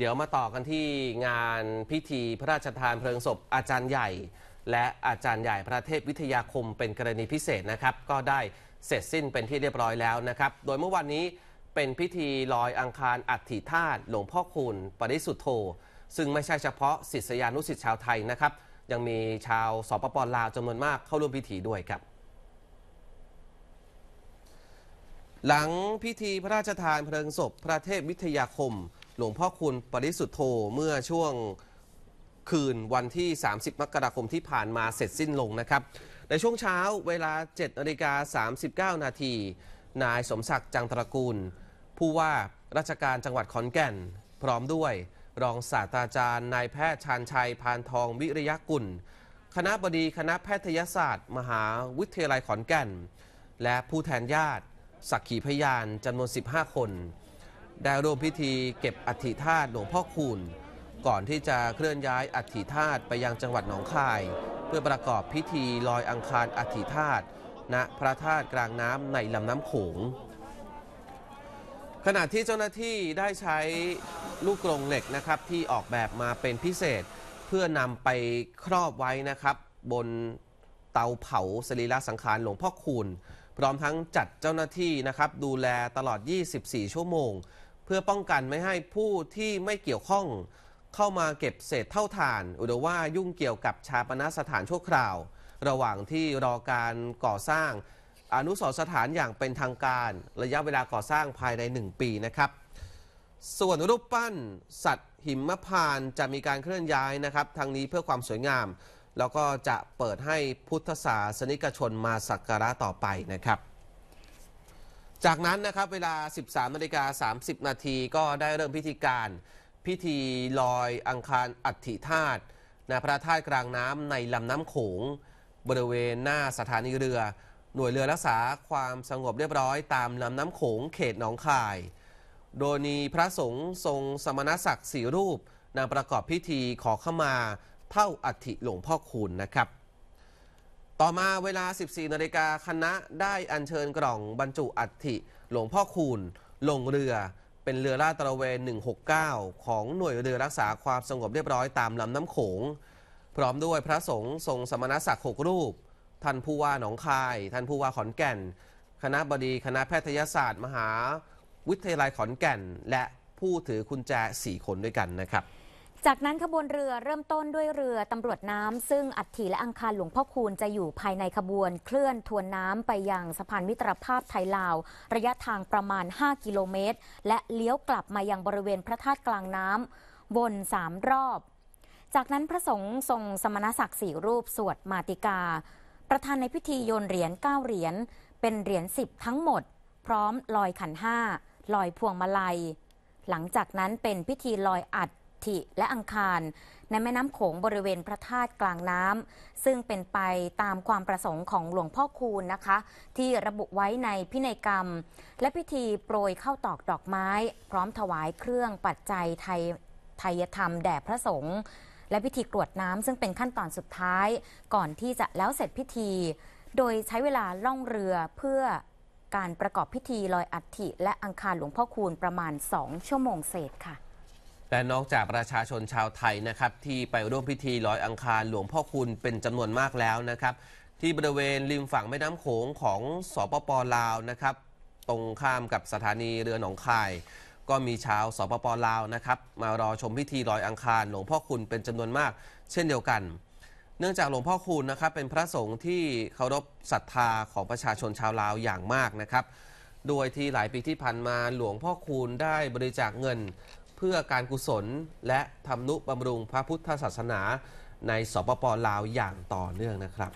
เดี๋ยวมาต่อกันที่งานพิธีพระราชทานเพลิงศพ อาจารย์ใหญ่ และอาจารย์ใหญ่พระเทพวิทยาคมเป็นกรณีพิเศษนะครับ ก็ได้เสร็จสิ้นเป็นที่เรียบร้อยแล้วนะครับ โดยเมื่อวันนี้เป็นพิธีลอยอังคารอัฐิธาตุหลวงพ่อคุณปริสุทธโธซึ่งไม่ใช่เฉพาะศิษยานุศิษย์ชาวไทยนะครับ ยังมีชาวสปปลาวจำนวนมากเข้าร่วมพิธีด้วยครับหลังพิธีพระราชทานเพลิงศพพระเทพวิทยาคมหลวงพ่อคุณปริสุทธโธเมื่อช่วงคืนวันที่ 30 มกราคมที่ผ่านมาเสร็จสิ้นลงนะครับ ในช่วงเช้าเวลา7นาฬิกา39 นาที นายสมศักดิ์จังตระกูล ผู้ว่าราชการจังหวัดขอนแก่น พร้อมด้วยรองศาสตราจารย์นายแพทย์ชานชัยพานทองวิริยกุล คณะบดีคณะแพทยศาสตร์ มหาวิทยาลัยขอนแก่น และผู้แทนญาติ สักขีพยานจำนวน 15 คนได้ร่วมพิธีเก็บอัฐิธาตุหลวงพ่อคูณก่อนที่จะเคลื่อนย้ายอัฐิธาตุไปยังจังหวัดหนองคาย เพื่อประกอบพิธีลอยอังคารอัฐิธาตุณพระธาตุกลางน้ำในลำน้ำโขง ขณะที่เจ้าหน้าที่ได้ใช้ลูกกรงเหล็กนะครับที่ออกแบบมาเป็นพิเศษเพื่อนำไปครอบไว้นะครับ บนเตาเผาสรีระสังขารหลวงพ่อคูณพร้อมทั้งจัดเจ้าหน้าที่นะครับดูแลตลอด 24 ชั่วโมงเพื่อป้องกันไม่ให้ผู้ที่ไม่เกี่ยวข้องเข้ามาเก็บเศษเท่าฐานอุดว่ายุ่งเกี่ยวกับชาปนสถานชั่วคราว ระหว่างที่รอการก่อสร้าง อนุสรสถานอย่างเป็นทางการระยะเวลาก่อสร้างภายใน 1 ปีนะครับ ส่วนรูปปั้นสัตว์หิมพานจะมีการเคลื่อนย้ายนะครับทางนี้เพื่อความสวยงามแล้วก็จะเปิดให้พุทธศาสนิกชนมาสักการะต่อไปนะครับจากนั้นนะครับเวลา 13นาฬิกา30 นาทีก็ได้เริ่มพิธีการพิธีลอยอังคารอัฐิธาตุณพระธาตุกลางน้ำในลำน้ำโขง บริเวณหน้าสถานีเรือ หน่วยเรือรักษาความสงบเรียบร้อยตามลำน้ำโขงเขตหนองคาย โดยมีพระสงฆ์ทรงสมณศักดิ์สี่รูปนำประกอบพิธีขอขมาเท่าอัฐิหลวงพ่อคุณนะครับต่อมาเวลา 14 นาฬิกาคณะได้อัญเชิญกล่องบรรจุอัฐิหลวงพ่อคูณลงเรือเป็นเรือลาดตระเวน 169 ของหน่วยเรือรักษาความสงบเรียบร้อยตามลำน้ำโขง พร้อมด้วยพระสงฆ์ทรงสมณศักดิ์หกรูป ท่านผู้ว่าหนองคาย ท่านผู้ว่าขอนแก่น คณะบดีคณะแพทยศาสตร์มหาวิทยาลัยขอนแก่นและผู้ถือคุณแจ4คนด้วยกันนะครับจากนั้นขบวนเรือเริ่มต้นด้วยเรือตำรวจน้ำซึ่งอัฐิและอังคารหลวงพ่อคูณจะอยู่ภายในขบวน เคลื่อนทวนน้ำไปยังสะพานมิตรภาพไทยลาว ระยะทางประมาณ 5 กิโลเมตร และเลี้ยวกลับมายังบริเวณพระธาตุกลางน้ำวนสามรอบ จากนั้นพระสงฆ์ทรงสมณศักดิ์สี่รูปสวดมาติกา ประธานในพิธีโยนเหรียญ9เหรียญเป็นเหรียญ10ทั้งหมด พร้อมลอยขันห้าลอยพวงมาลัย หลังจากนั้นเป็นพิธีลอยอัดฐิและอังคารในแม่น้ำโขงบริเวณพระธาตุกลางน้ำซึ่งเป็นไปตามความประสงค์ของหลวงพ่อคูณนะคะ ที่ระบุไว้ในพินัยกรรม และพิธีโปรยเข้าตอกดอกไม้ พร้อมถวายเครื่องปัจจัยไทยไทยธรรมแด่พระสงฆ์และพิธีกรวดน้ำซึ่งเป็นขั้นตอนสุดท้ายก่อนที่จะแล้วเสร็จพิธี โดยใช้เวลาล่องเรือเพื่อการประกอบพิธีลอยอัฐิและอังคารหลวงพ่อคูณประมาณ 2 ชั่วโมงเศษค่ะและนอกจากประชาชนชาวไทยนะครับที่ไปร่วมพิธีลอยอังคารหลวงพ่อคุณ เป็นจำนวนมากแล้วนะครับ ที่บริเวณริมฝั่งแม่น้ำโขง ของสปปลาวนะครับตรงข้ามกับสถานีเรือหนองคาย ก็มีชาวสปปลาวนะครับ มารอชมพิธีลอยอังคาร หลวงพ่อคุณเป็นจำนวนมากเช่นเดียวกัน เนื่องจากหลวงพ่อคุณนะครับ เป็นพระสงฆ์ที่เคารพศรัทธาของประชาชนชาวลาวอย่างมากนะครับ โดยที่หลายปีที่ผ่านมาหลวงพ่อคูณได้บริจาคเงินเพื่อการกุศลและทำนุบำรุงพระพุทธศาสนาในสปปลาวอย่างต่อเนื่องนะครับ